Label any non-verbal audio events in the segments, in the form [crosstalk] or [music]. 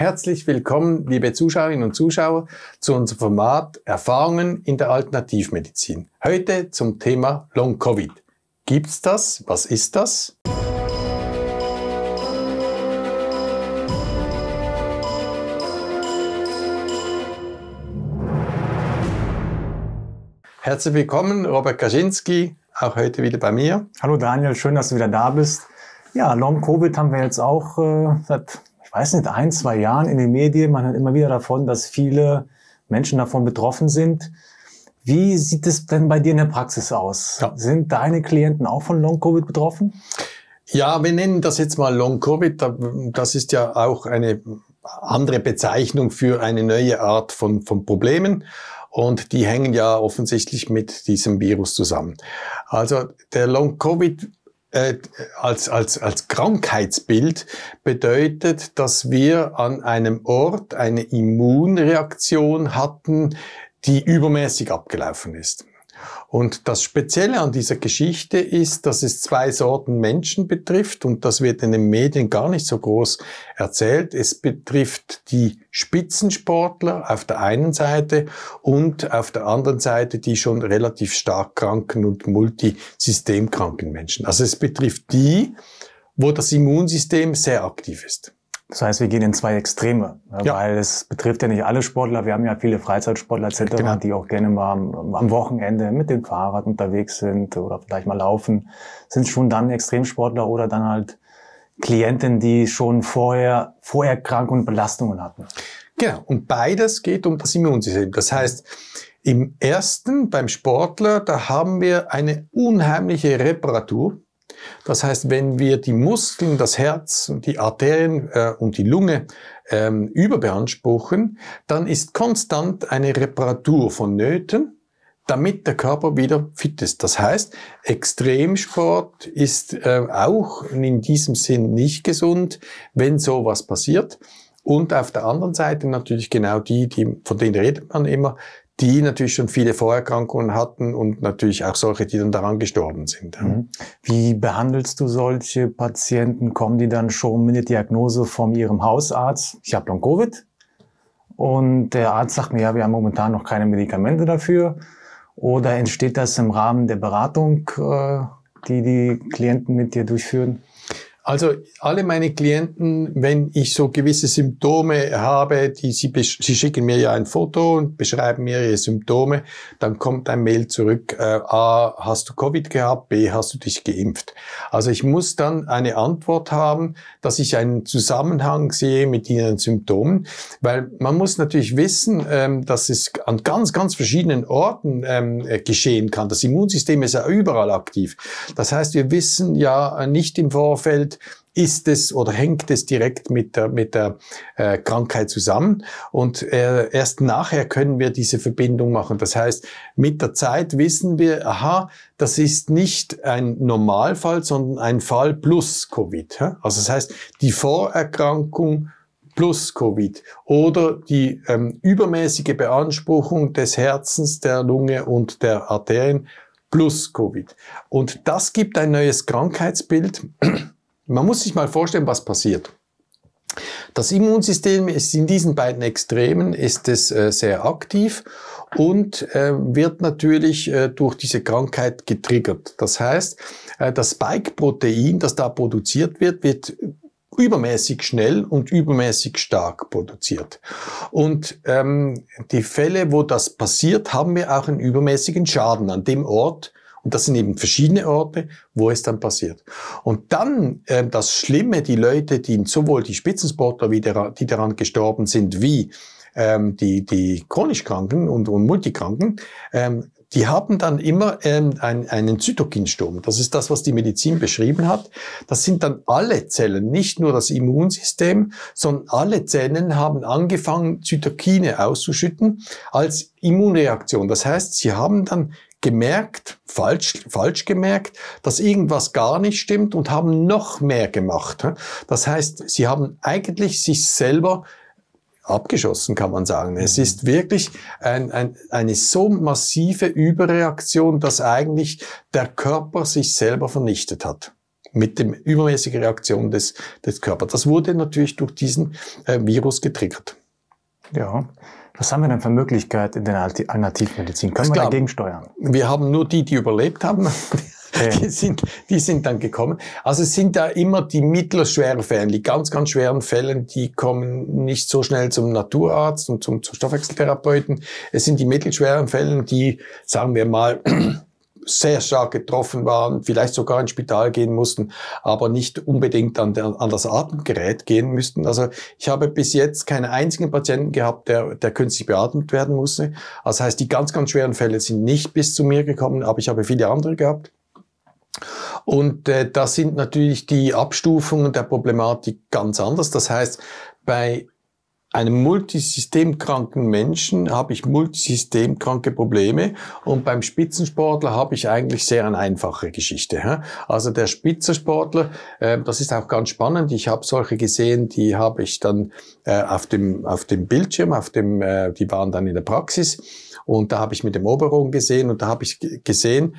Herzlich willkommen, liebe Zuschauerinnen und Zuschauer, zu unserem Format Erfahrungen in der Alternativmedizin. Heute zum Thema Long Covid. Gibt's das? Was ist das? Herzlich willkommen, Robert Kaczynski, auch heute wieder bei mir. Hallo Daniel, schön, dass du wieder da bist. Ja, Long Covid haben wir jetzt auch äh, seit weiß nicht, ein, zwei Jahren in den Medien. Man hört immer wieder davon, dass viele Menschen davon betroffen sind. Wie sieht es denn bei dir in der Praxis aus? Ja. Sind deine Klienten auch von Long-Covid betroffen? Ja, wir nennen das jetzt mal Long-Covid. Das ist ja auch eine andere Bezeichnung für eine neue Art von, von Problemen. Und die hängen ja offensichtlich mit diesem Virus zusammen. Also der Long-Covid äh, als, als, als Krankheitsbild bedeutet, dass wir an einem Ort eine Immunreaktion hatten, die übermäßig abgelaufen ist. Und das Spezielle an dieser Geschichte ist, dass es zwei Sorten Menschen betrifft und das wird in den Medien gar nicht so groß erzählt. Es betrifft die Spitzensportler auf der einen Seite und auf der anderen Seite die schon relativ stark kranken und multisystemkranken Menschen. Also es betrifft die, wo das Immunsystem sehr aktiv ist. Das heißt, wir gehen in zwei Extreme, ne, ja. weil es betrifft ja nicht alle Sportler. Wir haben ja viele Freizeitsportler etc., genau. die auch gerne mal am, Wochenende mit dem Fahrrad unterwegs sind oder vielleicht mal laufen. Sind schon dann Extremsportler oder dann halt Klienten, die schon vorher, vorher krank und Belastungen hatten. Genau. Und beides geht um das Immunsystem. Das heißt, im ersten, beim Sportler, da haben wir eine unheimliche Reparatur das heißt, wenn wir die Muskeln, das Herz, die Arterien äh, und die Lunge ähm, überbeanspruchen, dann ist konstant eine Reparatur von Nöten, damit der Körper wieder fit ist. Das heißt, Extremsport ist äh, auch in diesem Sinn nicht gesund, wenn sowas passiert. Und auf der anderen Seite natürlich genau die, die von denen redet man immer, die natürlich schon viele Vorerkrankungen hatten und natürlich auch solche, die dann daran gestorben sind. Mhm. Wie behandelst du solche Patienten? Kommen die dann schon mit der Diagnose von ihrem Hausarzt? Ich habe dann covid Und der Arzt sagt mir, ja, wir haben momentan noch keine Medikamente dafür. Oder entsteht das im Rahmen der Beratung, äh, die die Klienten mit dir durchführen? Also alle meine Klienten, wenn ich so gewisse Symptome habe, die sie, sie schicken mir ja ein Foto und beschreiben mir ihre Symptome, dann kommt ein Mail zurück, äh, A, hast du Covid gehabt, B, hast du dich geimpft. Also ich muss dann eine Antwort haben, dass ich einen Zusammenhang sehe mit ihren Symptomen, weil man muss natürlich wissen, ähm, dass es an ganz, ganz verschiedenen Orten ähm, äh, geschehen kann. Das Immunsystem ist ja überall aktiv. Das heißt, wir wissen ja nicht im Vorfeld, ist es oder hängt es direkt mit der, mit der äh, Krankheit zusammen. Und äh, erst nachher können wir diese Verbindung machen. Das heißt, mit der Zeit wissen wir, aha, das ist nicht ein Normalfall, sondern ein Fall plus Covid. Also das heißt, die Vorerkrankung plus Covid oder die ähm, übermäßige Beanspruchung des Herzens, der Lunge und der Arterien plus Covid. Und das gibt ein neues Krankheitsbild. Man muss sich mal vorstellen, was passiert. Das Immunsystem ist in diesen beiden Extremen ist es äh, sehr aktiv und äh, wird natürlich äh, durch diese Krankheit getriggert. Das heißt, äh, das Spike-Protein, das da produziert wird, wird übermäßig schnell und übermäßig stark produziert. Und ähm, die Fälle, wo das passiert, haben wir auch einen übermäßigen Schaden an dem Ort, und das sind eben verschiedene Orte, wo es dann passiert. Und dann äh, das Schlimme, die Leute, die sowohl die Spitzensportler, wie der, die daran gestorben sind, wie ähm, die, die chronisch Kranken und, und Multikranken, ähm, die haben dann immer ähm, ein, einen Zytokinsturm. Das ist das, was die Medizin beschrieben hat. Das sind dann alle Zellen, nicht nur das Immunsystem, sondern alle Zellen haben angefangen, Zytokine auszuschütten als Immunreaktion. Das heißt, sie haben dann gemerkt, falsch, falsch gemerkt, dass irgendwas gar nicht stimmt und haben noch mehr gemacht. Das heißt, sie haben eigentlich sich selber abgeschossen, kann man sagen. Es mhm. ist wirklich ein, ein, eine so massive Überreaktion, dass eigentlich der Körper sich selber vernichtet hat mit dem übermäßigen Reaktion des, des Körpers. Das wurde natürlich durch diesen äh, Virus getriggert. Ja. Was haben wir denn für Möglichkeiten in der Alternativmedizin? Können wir dagegen steuern? Wir haben nur die, die überlebt haben. Okay. [laughs] Die, sind, die sind dann gekommen. Also es sind da immer die mittelschweren Fälle, die ganz, ganz schweren Fälle, die kommen nicht so schnell zum Naturarzt und zum, zum Stoffwechseltherapeuten. Es sind die mittelschweren Fälle, die, sagen wir mal, sehr stark getroffen waren, vielleicht sogar ins Spital gehen mussten, aber nicht unbedingt an, der, an das Atemgerät gehen müssten. Also ich habe bis jetzt keinen einzigen Patienten gehabt, der, der künstlich beatmet werden musste. das heißt, die ganz, ganz schweren Fälle sind nicht bis zu mir gekommen, aber ich habe viele andere gehabt. Und äh, das sind natürlich die Abstufungen der Problematik ganz anders. Das heißt, bei einem multisystemkranken Menschen habe ich multisystemkranke Probleme und beim Spitzensportler habe ich eigentlich sehr eine einfache Geschichte. Also der Spitzensportler, äh, das ist auch ganz spannend. Ich habe solche gesehen, die habe ich dann äh, auf dem auf dem Bildschirm, auf dem äh, die waren dann in der Praxis und da habe ich mit dem Oberon gesehen und da habe ich gesehen,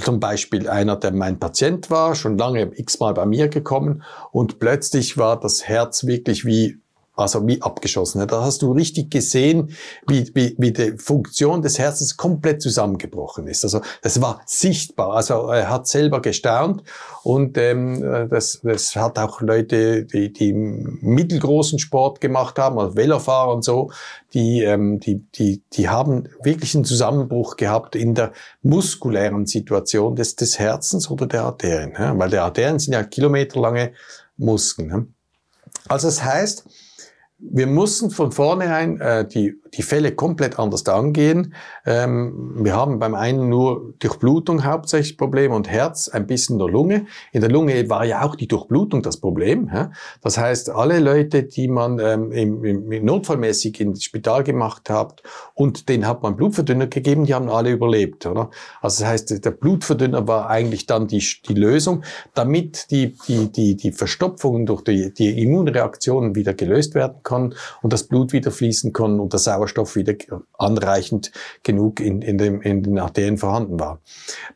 zum Beispiel einer, der mein Patient war, schon lange x-mal bei mir gekommen und plötzlich war das Herz wirklich wie also wie abgeschossen. Da hast du richtig gesehen, wie, wie, wie die Funktion des Herzens komplett zusammengebrochen ist. Also das war sichtbar. Also er hat selber gestaunt und ähm, das, das hat auch Leute, die, die mittelgroßen Sport gemacht haben, also Velofahrer und so, die, ähm, die, die, die haben wirklich einen Zusammenbruch gehabt in der muskulären Situation des, des Herzens oder der Arterien. Ja? Weil die Arterien sind ja kilometerlange Muskeln. Ja? Also es das heißt, wir mussten von vornherein äh, die, die Fälle komplett anders angehen. Ähm, wir haben beim einen nur Durchblutung hauptsächlich Probleme und Herz, ein bisschen der Lunge. In der Lunge war ja auch die Durchblutung das Problem. Hä? Das heißt, alle Leute, die man ähm, im, im, notfallmäßig ins Spital gemacht hat und denen hat man Blutverdünner gegeben, die haben alle überlebt. Oder? Also das heißt, der Blutverdünner war eigentlich dann die, die Lösung, damit die, die, die, die Verstopfungen durch die, die Immunreaktionen wieder gelöst werden können kann und das Blut wieder fließen kann und der Sauerstoff wieder anreichend genug in, in, dem, in den Arterien vorhanden war.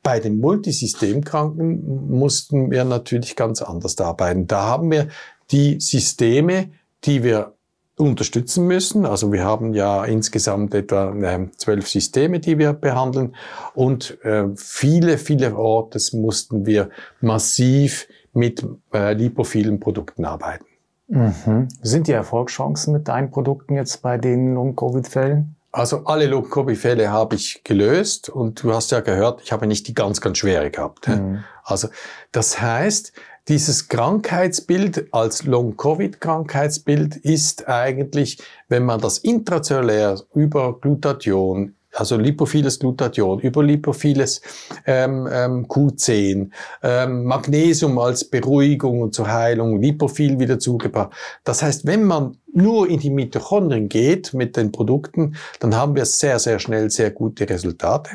Bei den Multisystemkranken mussten wir natürlich ganz anders arbeiten. Da haben wir die Systeme, die wir unterstützen müssen. Also wir haben ja insgesamt etwa ähm, zwölf Systeme, die wir behandeln und äh, viele, viele Orte mussten wir massiv mit äh, lipophilen Produkten arbeiten. Mhm. Sind die Erfolgschancen mit deinen Produkten jetzt bei den Long-Covid-Fällen? Also alle Long-Covid-Fälle habe ich gelöst und du hast ja gehört, ich habe nicht die ganz, ganz schwere gehabt. Mhm. Also das heißt, dieses Krankheitsbild als Long-Covid-Krankheitsbild ist eigentlich, wenn man das intrazellulär über Glutathion also lipophiles Glutathion, über ähm, ähm, Q10, ähm, Magnesium als Beruhigung und zur Heilung, Lipophil wieder zugebracht. Das heißt, wenn man nur in die Mitochondrien geht mit den Produkten, dann haben wir sehr, sehr schnell sehr gute Resultate.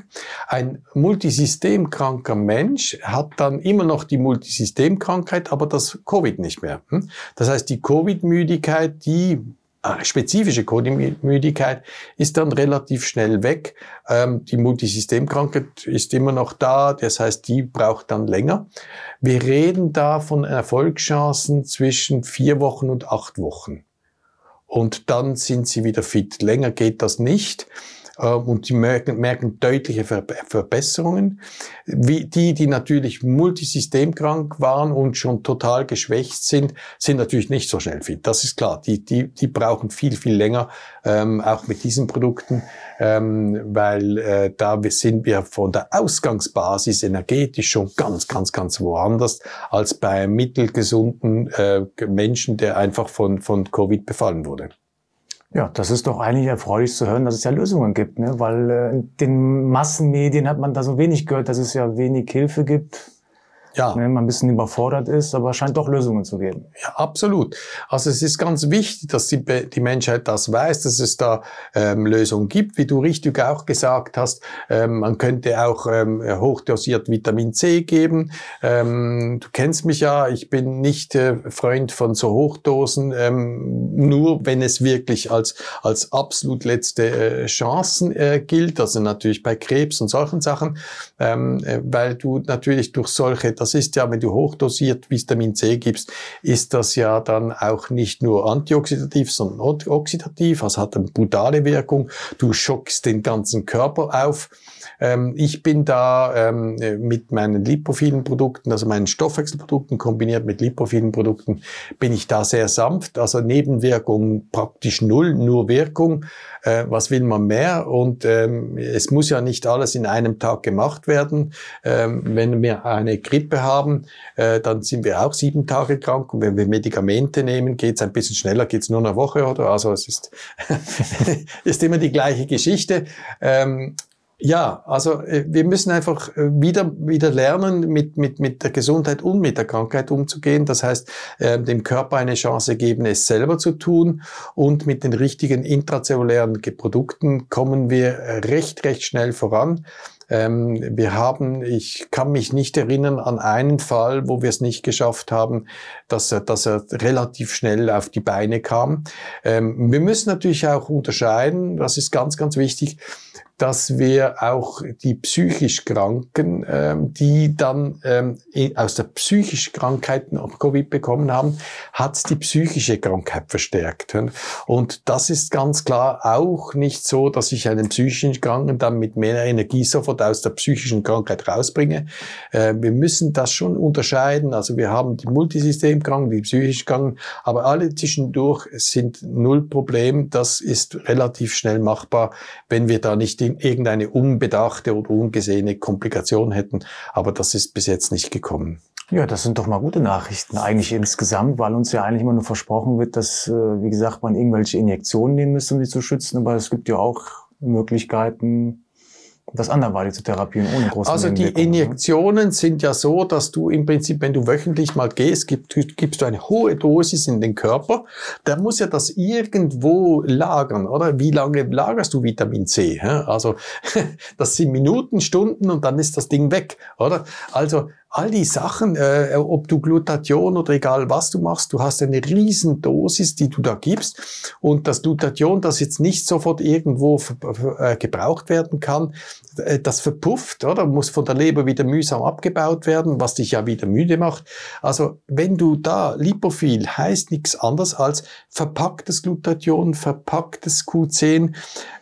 Ein multisystemkranker Mensch hat dann immer noch die Multisystemkrankheit, aber das Covid nicht mehr. Hm? Das heißt, die Covid-Müdigkeit, die Ah, spezifische Kodimüdigkeit ist dann relativ schnell weg. Ähm, die Multisystemkrankheit ist immer noch da, das heißt, die braucht dann länger. Wir reden da von Erfolgschancen zwischen vier Wochen und acht Wochen und dann sind sie wieder fit. Länger geht das nicht ähm, und die merken, merken deutliche Verbesserungen. Wie die, die natürlich multisystemkrank waren und schon total geschwächt sind, sind natürlich nicht so schnell fit. Das ist klar. Die, die, die brauchen viel, viel länger, ähm, auch mit diesen Produkten, ähm, weil äh, da sind wir von der Ausgangsbasis energetisch schon ganz, ganz, ganz woanders als bei mittelgesunden äh, Menschen, der einfach von, von Covid befallen wurde. Ja, das ist doch eigentlich erfreulich zu hören, dass es ja Lösungen gibt, ne? weil äh, in den Massenmedien hat man da so wenig gehört, dass es ja wenig Hilfe gibt ja. Ne, man ein bisschen überfordert ist, aber scheint doch Lösungen zu geben. Ja, absolut. Also es ist ganz wichtig, dass die, die Menschheit das weiß, dass es da ähm, Lösungen gibt. Wie du richtig auch gesagt hast, ähm, man könnte auch ähm, hochdosiert Vitamin C geben. Ähm, du kennst mich ja, ich bin nicht äh, Freund von so Hochdosen, ähm, nur wenn es wirklich als, als absolut letzte äh, Chancen äh, gilt, also natürlich bei Krebs und solchen Sachen, ähm, äh, weil du natürlich durch solche das ist ja, wenn du hochdosiert Vitamin C gibst, ist das ja dann auch nicht nur antioxidativ, sondern oxidativ, also hat eine brutale Wirkung. Du schockst den ganzen Körper auf. Ähm, ich bin da ähm, mit meinen lipophilen Produkten, also meinen Stoffwechselprodukten kombiniert mit lipophilen Produkten, bin ich da sehr sanft, also Nebenwirkungen praktisch null, nur Wirkung. Äh, was will man mehr? Und ähm, es muss ja nicht alles in einem Tag gemacht werden. wenn mir eine Grippe Grippe haben, äh, dann sind wir auch sieben Tage krank. Und wenn wir Medikamente nehmen, geht's ein bisschen schneller, geht's nur eine Woche, oder? Also es ist, [laughs] ist immer die gleiche Geschichte. Ähm, ja, also äh, wir müssen einfach äh, wieder, wieder lernen, mit, mit, mit der Gesundheit und mit der Krankheit umzugehen. Das heißt, äh, dem Körper eine Chance geben, es selber zu tun. Und mit den richtigen intrazellulären Produkten kommen wir äh, recht, recht schnell voran. Ähm, wir haben, ich kann mich nicht erinnern an einen Fall, wo wir es nicht geschafft haben, dass er, dass er relativ schnell auf die Beine kam. Ähm, wir müssen natürlich auch unterscheiden, das ist ganz, ganz wichtig, dass wir auch die psychisch Kranken, ähm, die dann ähm, aus der psychischen Krankheit noch Covid bekommen haben, hat die psychische Krankheit verstärkt. Und das ist ganz klar auch nicht so, dass ich einen psychischen Kranken dann mit mehr Energie sofort aus der psychischen Krankheit rausbringe. Äh, wir müssen das schon unterscheiden. Also wir haben die Multisystemkranken, die psychisch Kranken, aber alle zwischendurch sind null Problem. Das ist relativ schnell machbar, wenn wir da nicht die irgendeine unbedachte oder ungesehene Komplikation hätten. Aber das ist bis jetzt nicht gekommen. Ja, das sind doch mal gute Nachrichten eigentlich insgesamt, weil uns ja eigentlich immer nur versprochen wird, dass, äh, wie gesagt, man irgendwelche Injektionen nehmen müsste, um sie zu schützen. Aber es gibt ja auch Möglichkeiten, das anderweitig zu therapieren, ohne große Also die ne? Injektionen ne? sind ja so, dass du im Prinzip, wenn du wöchentlich mal gehst, gib, gibst du eine hohe Dosis in den Körper. Der muss ja das irgendwo lagern, oder? Wie lange lagerst du Vitamin C? Also [laughs] das sind Minuten, Stunden und dann ist das Ding weg, oder? Also all die Sachen, äh, ob du Glutathion oder egal was du machst, du hast eine riesen Dosis, die du da gibst und das Glutathion, das jetzt nicht sofort irgendwo äh, gebraucht werden kann, äh, das verpufft, oder muss von der Leber wieder mühsam abgebaut werden, was dich ja wieder müde macht. Also wenn du da Lipophil heißt nichts anderes als verpacktes Glutathion, verpacktes Q10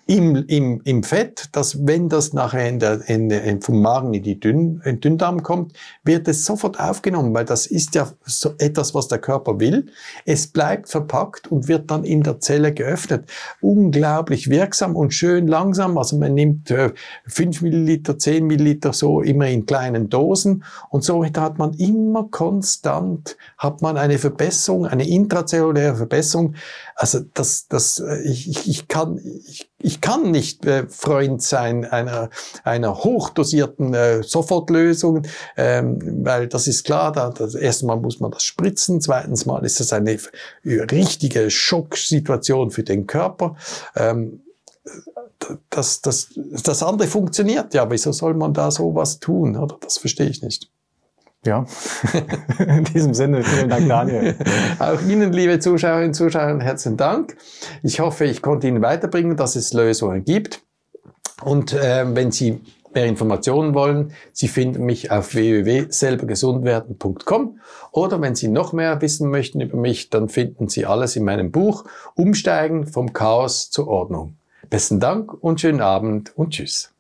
im, im, im Fett, dass wenn das nachher in der, in, in, vom Magen in, die Dünn, in den Dünndarm kommt, wird es sofort aufgenommen, weil das ist ja so etwas, was der Körper will. Es bleibt verpackt und wird dann in der Zelle geöffnet. Unglaublich wirksam und schön langsam. Also man nimmt äh, 5 Milliliter, 10 Milliliter so immer in kleinen Dosen und so hat man immer konstant, hat man eine Verbesserung, eine intrazelluläre Verbesserung. Also das, das, äh, ich, ich kann, ich ich kann nicht äh, Freund sein einer, einer hochdosierten äh, Sofortlösung, ähm, weil das ist klar, da, das erste Mal muss man das spritzen, zweitens mal ist das eine richtige Schocksituation für den Körper. Ähm, das, das, das andere funktioniert ja, wieso soll man da sowas tun? Oder? Das verstehe ich nicht. Ja, [laughs] in diesem Sinne, vielen Dank, Daniel. [laughs] Auch Ihnen, liebe Zuschauerinnen und Zuschauer, herzlichen Dank. Ich hoffe, ich konnte Ihnen weiterbringen, dass es Lösungen gibt. Und äh, wenn Sie mehr Informationen wollen, Sie finden mich auf www.selbergesundwerden.com oder wenn Sie noch mehr wissen möchten über mich, dann finden Sie alles in meinem Buch Umsteigen vom Chaos zur Ordnung. Besten Dank und schönen Abend und Tschüss.